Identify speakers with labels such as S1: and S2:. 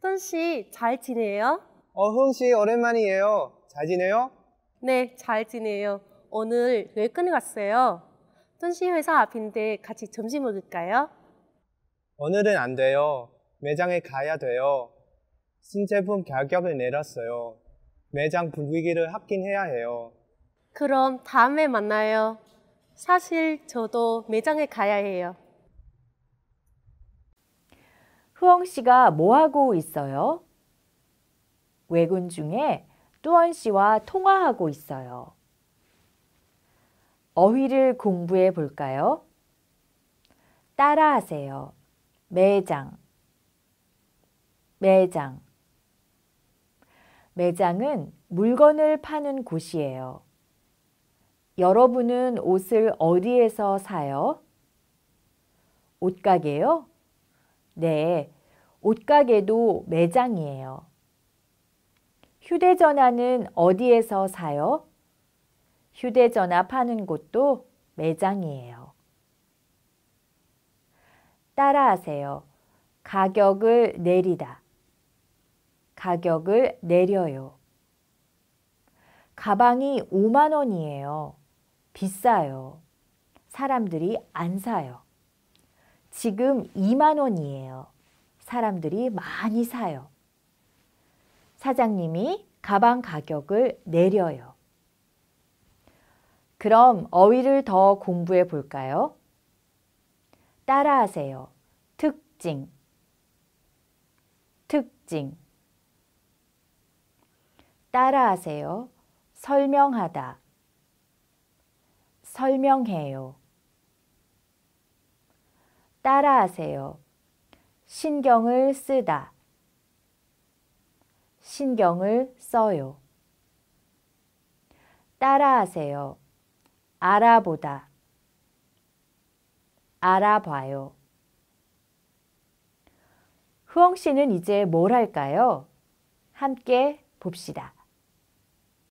S1: 턴 씨, 잘 지내요? 어, 흥 씨, 오랜만이에요. 잘 지내요? 네, 잘 지내요. 오늘 외근 갔어요. 턴씨 회사 앞인데 같이 점심 먹을까요? 오늘은 안 돼요. 매장에 가야 돼요. 신제품 가격을 내렸어요. 매장 분위기를 확인해야 해요. 그럼 다음에 만나요. 사실 저도 매장에 가야 해요.
S2: 후엉 씨가 뭐하고 있어요? 외근 중에 뚜원 씨와 통화하고 있어요. 어휘를 공부해 볼까요? 따라하세요. 매장 매장 매장은 물건을 파는 곳이에요. 여러분은 옷을 어디에서 사요? 옷가게요? 네, 옷가게도 매장이에요. 휴대전화는 어디에서 사요? 휴대전화 파는 곳도 매장이에요. 따라하세요. 가격을 내리다. 가격을 내려요. 가방이 5만 원이에요. 비싸요. 사람들이 안 사요. 지금 2만 원이에요. 사람들이 많이 사요. 사장님이 가방 가격을 내려요. 그럼 어휘를 더 공부해 볼까요? 따라하세요. 특징 특징 따라하세요. 설명하다 설명해요. 따라하세요. 신경을 쓰다. 신경을 써요. 따라하세요. 알아보다. 알아봐요. 후엉 씨는 이제 뭘 할까요? 함께 봅시다.